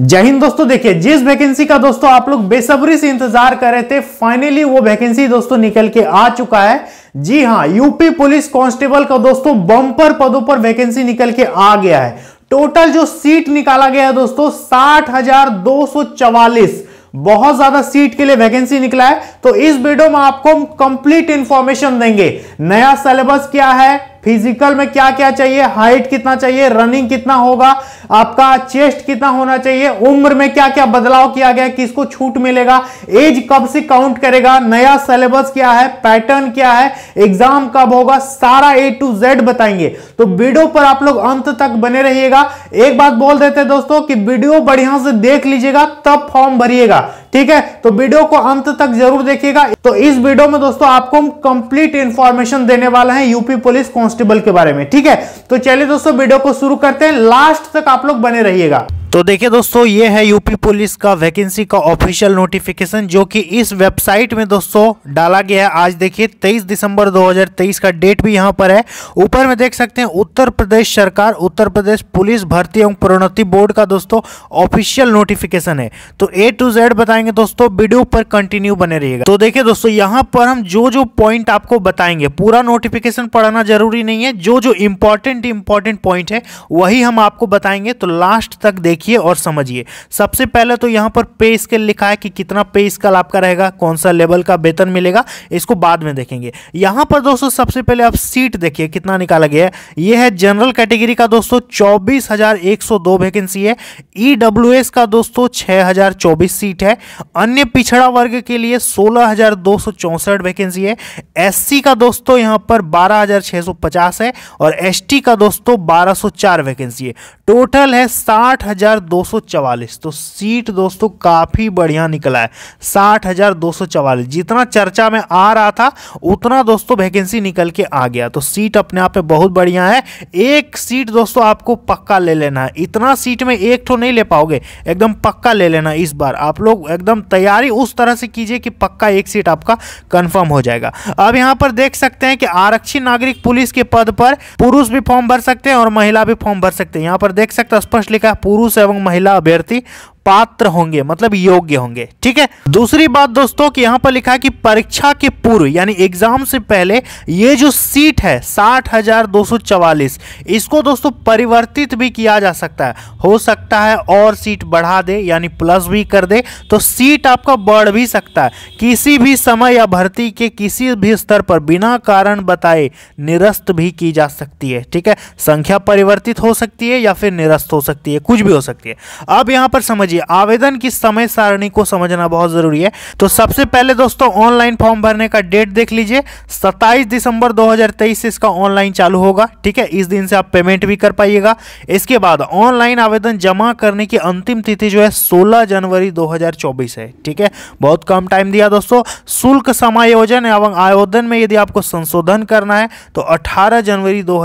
जय हिंद दोस्तों देखिए जिस वैकेंसी का दोस्तों आप लोग बेसब्री से इंतजार कर रहे थे फाइनली वो वैकेंसी दोस्तों निकल के आ चुका है जी हाँ यूपी पुलिस कांस्टेबल का दोस्तों बम्पर पदों पर वैकेंसी निकल के आ गया है टोटल जो सीट निकाला गया है दोस्तों साठ हजार दो सौ चवालीस बहुत ज्यादा सीट के लिए वैकेंसी निकला है तो इस वीडियो में आपको कंप्लीट इंफॉर्मेशन देंगे नया सिलेबस क्या है फिजिकल में क्या क्या चाहिए हाइट कितना चाहिए रनिंग कितना होगा आपका चेस्ट कितना होना चाहिए उम्र में क्या क्या बदलाव किया गया किसको छूट मिलेगा एज कब से काउंट करेगा नया सिलेबस क्या है पैटर्न क्या है एग्जाम कब होगा सारा ए टू जेड बताएंगे तो वीडियो पर आप लोग अंत तक बने रहिएगा एक बात बोल देते दोस्तों कि वीडियो बढ़िया से देख लीजिएगा तब फॉर्म भरिएगा ठीक है तो वीडियो को अंत तक जरूर देखिएगा तो इस वीडियो में दोस्तों आपको हम कंप्लीट इंफॉर्मेशन देने वाला है यूपी पुलिस कांस्टेबल के बारे में ठीक है तो चलिए दोस्तों वीडियो को शुरू करते हैं लास्ट तक आप लोग बने रहिएगा तो देखिए दोस्तों ये है यूपी पुलिस का वैकेंसी का ऑफिशियल नोटिफिकेशन जो कि इस वेबसाइट में दोस्तों डाला गया है आज देखिए 23 दिसंबर 2023 का डेट भी यहाँ पर है ऊपर में देख सकते हैं उत्तर प्रदेश सरकार उत्तर प्रदेश पुलिस भर्ती एवं प्रोन्नति बोर्ड का दोस्तों ऑफिशियल नोटिफिकेशन है तो ए टू जेड बताएंगे बताएंगे दोस्तों वीडियो पर कंटिन्यू बने रहिएगा तो देखिए दोस्तों यहाँ पर हम जो जो पॉइंट आपको बताएंगे पूरा नोटिफिकेशन पढ़ाना जरूरी नहीं है जो जो इंपॉर्टेंट इंपॉर्टेंट पॉइंट है वही हम आपको बताएंगे तो लास्ट तक देखिए और समझिए सबसे पहले तो यहाँ पर पे स्केल लिखा है कि कितना पे स्केल आपका रहेगा कौन सा लेवल का वेतन मिलेगा इसको बाद में देखेंगे यहाँ पर दोस्तों सबसे पहले आप सीट देखिए कितना निकाला गया है ये है जनरल कैटेगरी का दोस्तों चौबीस वैकेंसी है ई e का दोस्तों छः सीट है अन्य पिछड़ा वर्ग के लिए सोलह वैकेंसी है एससी का दोस्तों यहाँ पर 12,650 है और एसटी का दोस्तों 1204 वैकेंसी है टोटल है 60,244 तो सीट दोस्तों काफ़ी बढ़िया निकला है 60,244 जितना चर्चा में आ रहा था उतना दोस्तों वैकेंसी निकल के आ गया तो सीट अपने आप में बहुत बढ़िया है एक सीट दोस्तों आपको पक्का ले लेना है इतना सीट में एक तो नहीं ले पाओगे एकदम पक्का ले लेना इस बार आप लोग एकदम तैयारी उस तरह से कीजिए कि पक्का एक सीट आपका कंफर्म हो जाएगा अब यहाँ पर देख सकते हैं कि आरक्षी नागरिक पुलिस के पद पर पुरुष भी फॉर्म भर सकते हैं और महिला भी फॉर्म भर सकते हैं यहाँ पर देख सकते स्पष्ट लिखा है पुरुष एवं महिला अभ्यर्थी पात्र होंगे मतलब योग्य होंगे ठीक है दूसरी बात दोस्तों कि यहाँ पर लिखा है कि परीक्षा के पूर्व यानी एग्जाम से पहले ये जो सीट है साठ हजार दो सौ चवालीस इसको दोस्तों परिवर्तित भी किया जा सकता है हो सकता है और सीट बढ़ा दे यानी प्लस भी कर दे तो सीट आपका बढ़ भी सकता है किसी भी समय या भर्ती के किसी भी स्तर पर बिना कारण बताए निरस्त भी की जा सकती है ठीक है संख्या परिवर्तित हो सकती है या फिर निरस्त हो सकती है कुछ भी हो सकती है अब यहाँ पर समझ समझिए आवेदन की समय सारणी को समझना बहुत ज़रूरी है तो सबसे पहले दोस्तों ऑनलाइन फॉर्म भरने का डेट देख लीजिए 27 दिसंबर 2023 से इसका ऑनलाइन चालू होगा ठीक है इस दिन से आप पेमेंट भी कर पाइएगा इसके बाद ऑनलाइन आवेदन जमा करने की अंतिम तिथि जो है सोलह जनवरी दो है ठीक है बहुत कम टाइम दिया दोस्तों शुल्क समायोजन एवं आयोजन में यदि आपको संशोधन करना है तो अठारह जनवरी दो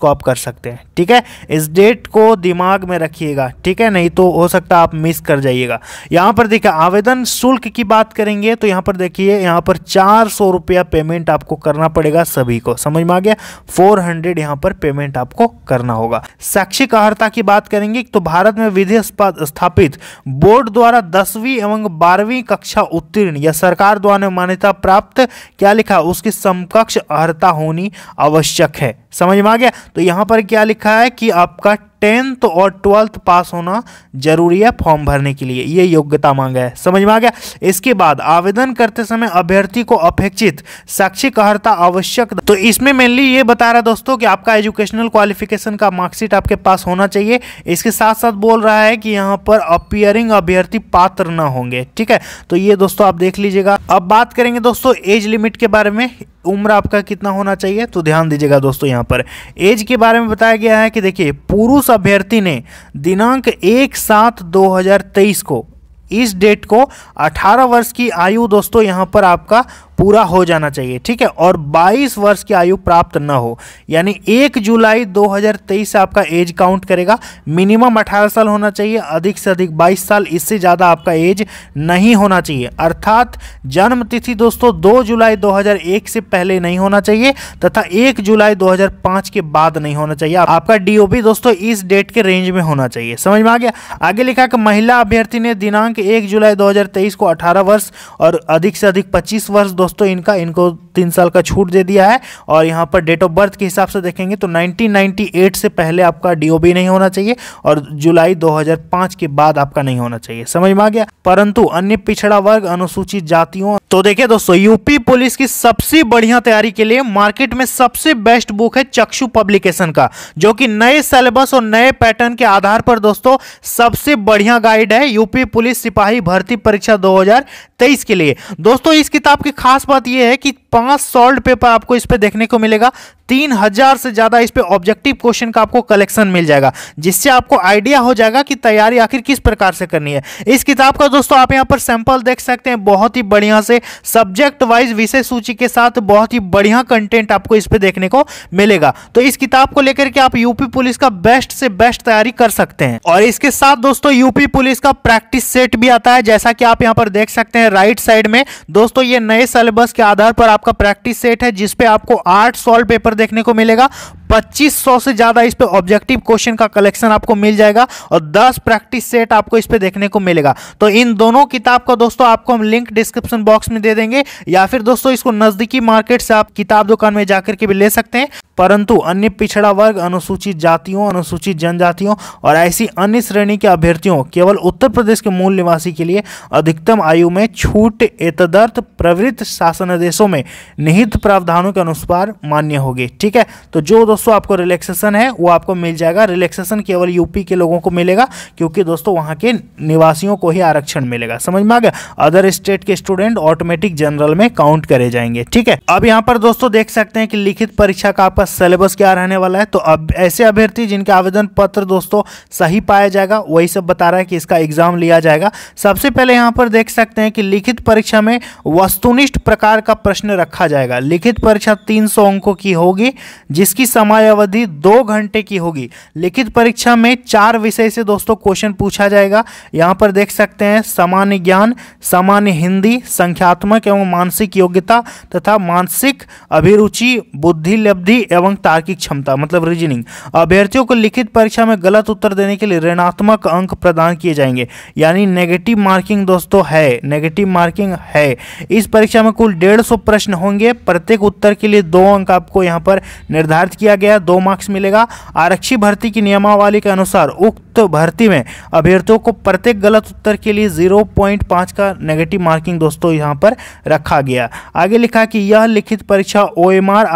को आप कर सकते हैं ठीक है इस डेट को दिमाग में रखिएगा ठीक है नहीं तो हो सकता आप मिस कर जाइएगा यहाँ पर देखिए आवेदन शुल्क की बात करेंगे तो यहाँ पर देखिए यहाँ पर चार सौ रुपया पेमेंट आपको करना पड़ेगा सभी को समझ में आ गया फोर हंड्रेड यहाँ पर पेमेंट आपको करना होगा शैक्षिक अर्ता की बात करेंगे तो भारत में विधि स्थापित बोर्ड द्वारा दसवीं एवं बारहवीं कक्षा उत्तीर्ण या सरकार द्वारा मान्यता प्राप्त क्या लिखा उसकी समकक्ष अर्ता होनी आवश्यक है समझ में आ गया तो यहाँ पर क्या लिखा है कि आपका टेंथ और ट्वेल्थ पास होना जरूरी है फॉर्म भरने के लिए ये योग्यता मांगा है समझ में आ गया इसके बाद आवेदन करते समय अभ्यर्थी को अपेक्षित शैक्षिक अर्हता आवश्यक तो इसमें मेनली ये बता रहा है दोस्तों कि आपका एजुकेशनल क्वालिफिकेशन का मार्कशीट आपके पास होना चाहिए इसके साथ साथ बोल रहा है कि यहाँ पर अपियरिंग अभ्यर्थी पात्र न होंगे ठीक है तो ये दोस्तों आप देख लीजिएगा अब बात करेंगे दोस्तों एज लिमिट के बारे में उम्र आपका कितना होना चाहिए तो ध्यान दीजिएगा दोस्तों यहाँ पर एज के बारे में बताया गया है कि देखिए पुरुष अभ्यर्थी ने दिनांक एक सात दो हजार तेईस को इस डेट को 18 वर्ष की आयु दोस्तों यहाँ पर आपका पूरा हो जाना चाहिए ठीक है और 22 वर्ष की आयु प्राप्त न हो यानी 1 जुलाई 2023 से आपका एज काउंट करेगा मिनिमम 18 साल होना चाहिए अधिक से अधिक 22 साल इससे ज़्यादा आपका एज नहीं होना चाहिए अर्थात जन्म तिथि दोस्तों 2 जुलाई 2001 से पहले नहीं होना चाहिए तथा 1 जुलाई 2005 के बाद नहीं होना चाहिए आपका डी दोस्तों इस डेट के रेंज में होना चाहिए समझ में आ गया आगे लिखा कि महिला अभ्यर्थी ने दिनांक एक जुलाई दो को अठारह वर्ष और अधिक से अधिक पच्चीस वर्ष दोस्तों दोस्तों इनका इनको तीन साल का छूट दे दिया है और यहाँ पर डेट ऑफ बर्थ के हिसाब से देखेंगे तो 1998 से पहले आपका डीओबी नहीं होना चाहिए और जुलाई 2005 के बाद आपका नहीं होना चाहिए समझ में आ गया परंतु अन्य पिछड़ा वर्ग अनुसूचित जातियों तो देखिए दोस्तों यूपी पुलिस की सबसे बढ़िया तैयारी के लिए मार्केट में सबसे बेस्ट बुक है चक्षु पब्लिकेशन का जो कि नए सिलेबस और नए पैटर्न के आधार पर दोस्तों सबसे बढ़िया गाइड है यूपी पुलिस सिपाही भर्ती परीक्षा 2023 के लिए दोस्तों इस किताब की खास बात यह है कि पांच सॉल्ट पेपर आपको इस पे देखने को मिलेगा तीन हजार से ज़्यादा इस पे ऑब्जेक्टिव क्वेश्चन का आपको कलेक्शन मिल जाएगा जिससे आपको आइडिया हो जाएगा कि तैयारी आखिर किस प्रकार से करनी है इस किताब का दोस्तों आप यहाँ पर सैंपल देख सकते हैं बहुत ही बढ़िया से सब्जेक्ट वाइज विषय सूची के साथ बहुत ही बढ़िया कंटेंट आपको इस पर देखने को मिलेगा तो इस किताब को लेकर के आप यूपी पुलिस का बेस्ट से बेस्ट तैयारी कर सकते हैं और इसके साथ दोस्तों यूपी पुलिस का प्रैक्टिस सेट भी आता है जैसा कि आप यहाँ पर देख सकते हैं राइट साइड में दोस्तों ये नए सिलेबस के आधार पर आप आपका प्रैक्टिस सेट है जिसपे आपको आठ सॉल्व पेपर देखने को मिलेगा 2500 से ज़्यादा इस पर ऑब्जेक्टिव क्वेश्चन का कलेक्शन आपको मिल जाएगा और 10 प्रैक्टिस सेट आपको इस पर देखने को मिलेगा तो इन दोनों किताब का दोस्तों आपको हम लिंक डिस्क्रिप्शन बॉक्स में दे देंगे या फिर दोस्तों इसको नज़दीकी मार्केट से आप किताब दुकान में जाकर के भी ले सकते हैं परंतु अन्य पिछड़ा वर्ग अनुसूचित जातियों अनुसूचित जनजातियों और ऐसी अन्य श्रेणी के अभ्यर्थियों केवल उत्तर प्रदेश के मूल निवासी के लिए अधिकतम आयु में छूट एतदर्थ प्रवृत्त शासन आदेशों में निहित प्रावधानों के अनुसार मान्य होगी ठीक है तो जो दोस्तों दोस्तों आपको रिलैक्सेशन है वो आपको मिल जाएगा रिलैक्सेशन केवल यूपी के लोगों को मिलेगा क्योंकि दोस्तों वहाँ के निवासियों को ही आरक्षण मिलेगा समझ में आ गया अदर स्टेट के स्टूडेंट ऑटोमेटिक जनरल में काउंट करे जाएंगे ठीक है अब यहाँ पर दोस्तों देख सकते हैं कि लिखित परीक्षा का आपका सिलेबस क्या रहने वाला है तो अब ऐसे अभ्यर्थी जिनके आवेदन पत्र दोस्तों सही पाया जाएगा वही सब बता रहा है कि इसका एग्जाम लिया जाएगा सबसे पहले यहाँ पर देख सकते हैं कि लिखित परीक्षा में वस्तुनिष्ठ प्रकार का प्रश्न रखा जाएगा लिखित परीक्षा तीन अंकों की होगी जिसकी समय समयावधि दो घंटे की होगी लिखित परीक्षा में चार विषय से दोस्तों क्वेश्चन पूछा जाएगा यहाँ पर देख सकते हैं सामान्य ज्ञान सामान्य हिंदी संख्यात्मक एवं मानसिक योग्यता तथा मानसिक अभिरुचि बुद्धि लब्धि एवं तार्किक क्षमता मतलब रीजनिंग अभ्यर्थियों को लिखित परीक्षा में गलत उत्तर देने के लिए ऋणात्मक अंक प्रदान किए जाएंगे यानी नेगेटिव मार्किंग दोस्तों है नेगेटिव मार्किंग है इस परीक्षा में कुल डेढ़ प्रश्न होंगे प्रत्येक उत्तर के लिए दो अंक आपको यहाँ पर निर्धारित किया गया दो मार्क्स मिलेगा आरक्षी भर्ती की नियमावली के अनुसार उक्त भर्ती में अभ्यर्थियों को प्रत्येक गलत उत्तर के लिए 0.5 का नेगेटिव मार्किंग दोस्तों यहां पर रखा गया आगे लिखा कि यह लिखित परीक्षा ओ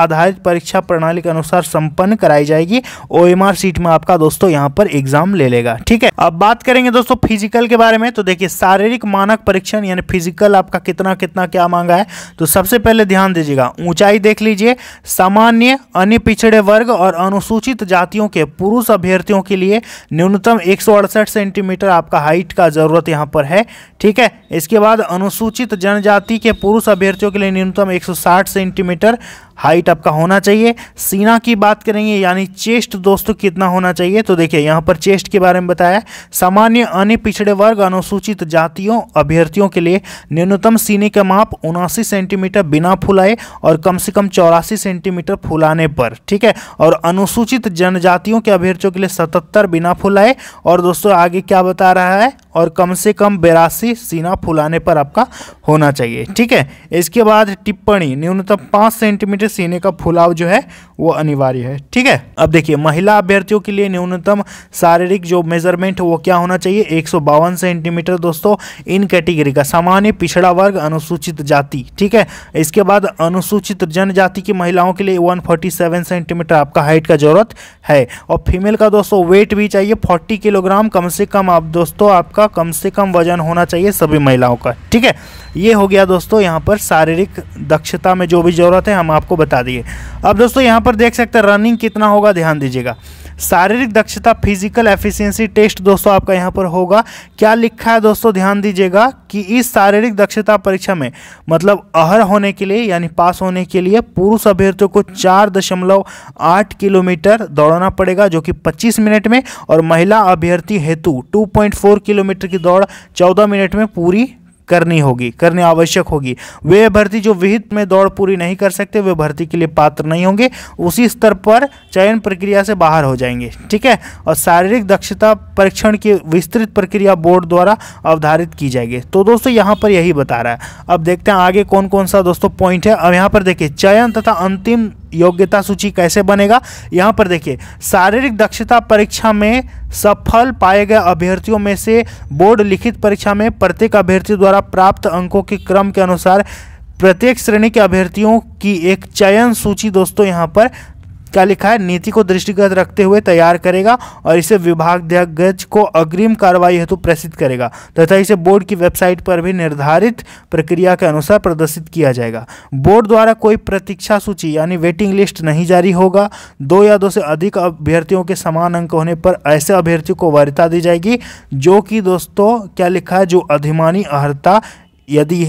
आधारित परीक्षा प्रणाली के अनुसार संपन्न कराई जाएगी ओ सीट में आपका दोस्तों यहाँ पर एग्जाम ले लेगा ठीक है अब बात करेंगे दोस्तों फिजिकल के बारे में तो देखिए शारीरिक मानक परीक्षण यानी फिजिकल आपका कितना कितना क्या मांगा है तो सबसे पहले ध्यान दीजिएगा ऊंचाई देख लीजिए सामान्य अन्य पिछड़े वर्ग वर्ग और अनुसूचित जातियों के पुरुष अभ्यर्थियों के लिए न्यूनतम एक सेंटीमीटर आपका हाइट का ज़रूरत यहाँ पर है ठीक है इसके बाद अनुसूचित जनजाति के पुरुष अभ्यर्थियों के लिए न्यूनतम एक सेंटीमीटर हाइट आपका होना चाहिए सीना की बात करेंगे यानी चेस्ट दोस्तों कितना होना चाहिए तो देखिए यहाँ पर चेस्ट के बारे में बताया सामान्य अन्य पिछड़े वर्ग अनुसूचित जातियों अभ्यर्थियों के लिए न्यूनतम सीने का माप उनासी सेंटीमीटर बिना फुलाए और कम से कम चौरासी सेंटीमीटर फुलाने पर ठीक है और अनुसूचित जनजातियों के अभ्यर्थियों के लिए सतहत्तर बिना फुलाए और दोस्तों आगे क्या बता रहा है और कम से कम बेरासी सीना फुलाने पर आपका होना चाहिए ठीक है इसके बाद टिप्पणी न्यूनतम पाँच सेंटीमीटर सीने का फुलाव जो है वो अनिवार्य है ठीक है अब देखिए महिला अभ्यर्थियों के लिए न्यूनतम शारीरिक जो मेजरमेंट वो क्या होना चाहिए एक सेंटीमीटर दोस्तों इन कैटेगरी का सामान्य पिछड़ा वर्ग अनुसूचित जाति ठीक है इसके बाद अनुसूचित जनजाति की महिलाओं के लिए वन सेंटीमीटर आपका हाइट का जरूरत है और फीमेल का दोस्तों वेट भी चाहिए फोर्टी किलोग्राम कम से कम आप दोस्तों आपका का कम से कम वजन होना चाहिए सभी महिलाओं का ठीक है ये हो गया दोस्तों यहाँ पर शारीरिक दक्षता में जो भी ज़रूरत है हम आपको बता दिए अब दोस्तों यहाँ पर देख सकते हैं रनिंग कितना होगा ध्यान दीजिएगा शारीरिक दक्षता फिजिकल एफिशिएंसी टेस्ट दोस्तों आपका यहाँ पर होगा क्या लिखा है दोस्तों ध्यान दीजिएगा कि इस शारीरिक दक्षता परीक्षा में मतलब अहर होने के लिए यानी पास होने के लिए पुरुष अभ्यर्थियों को चार दशमलव आठ किलोमीटर दौड़ना पड़ेगा जो कि पच्चीस मिनट में और महिला अभ्यर्थी हेतु टू पॉइंट फोर किलोमीटर की दौड़ चौदह मिनट में पूरी करनी होगी करनी आवश्यक होगी वे भर्ती जो विहित में दौड़ पूरी नहीं कर सकते वे भर्ती के लिए पात्र नहीं होंगे उसी स्तर पर चयन प्रक्रिया से बाहर हो जाएंगे ठीक है और शारीरिक दक्षता परीक्षण की विस्तृत प्रक्रिया बोर्ड द्वारा अवधारित की जाएगी तो दोस्तों यहाँ पर यही बता रहा है अब देखते हैं आगे कौन कौन सा दोस्तों पॉइंट है अब यहाँ पर देखिए चयन तथा अंतिम योग्यता सूची कैसे बनेगा यहाँ पर देखिए शारीरिक दक्षता परीक्षा में सफल पाए गए अभ्यर्थियों में से बोर्ड लिखित परीक्षा में प्रत्येक अभ्यर्थी द्वारा प्राप्त अंकों के क्रम के अनुसार प्रत्येक श्रेणी के अभ्यर्थियों की एक चयन सूची दोस्तों यहाँ पर क्या लिखा है नीति को दृष्टिगत रखते हुए तैयार करेगा और इसे विभागाध्यक्ष को अग्रिम कार्रवाई हेतु प्रेषित करेगा तथा इसे बोर्ड की वेबसाइट पर भी निर्धारित प्रक्रिया के अनुसार प्रदर्शित किया जाएगा बोर्ड द्वारा कोई प्रतीक्षा सूची यानी वेटिंग लिस्ट नहीं जारी होगा दो या दो से अधिक अभ्यर्थियों के समान अंक होने पर ऐसे अभ्यर्थियों को वरीयता दी जाएगी जो कि दोस्तों क्या लिखा है जो अधिमानी अर्ता यदि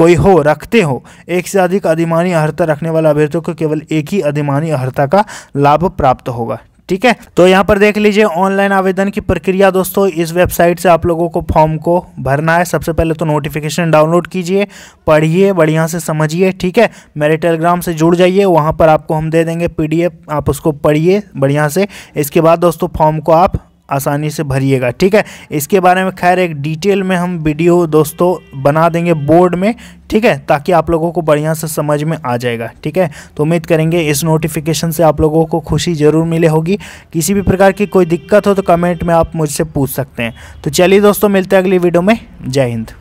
कोई हो रखते हो एक से अधिक अधिमानी अर्ता रखने वाला अभ्यर्थियों को केवल एक ही अधिमानी अर्ता का लाभ प्राप्त होगा ठीक है तो यहाँ पर देख लीजिए ऑनलाइन आवेदन की प्रक्रिया दोस्तों इस वेबसाइट से आप लोगों को फॉर्म को भरना है सबसे पहले तो नोटिफिकेशन डाउनलोड कीजिए पढ़िए बढ़िया से समझिए ठीक है मेरे टेलीग्राम से जुड़ जाइए वहाँ पर आपको हम दे देंगे पीडीएफ आप उसको पढ़िए बढ़िया से इसके बाद दोस्तों फॉर्म को आप आसानी से भरिएगा ठीक है इसके बारे में खैर एक डिटेल में हम वीडियो दोस्तों बना देंगे बोर्ड में ठीक है ताकि आप लोगों को बढ़िया से समझ में आ जाएगा ठीक है तो उम्मीद करेंगे इस नोटिफिकेशन से आप लोगों को खुशी ज़रूर मिले होगी किसी भी प्रकार की कोई दिक्कत हो तो कमेंट में आप मुझसे पूछ सकते हैं तो चलिए दोस्तों मिलते हैं अगली वीडियो में जय हिंद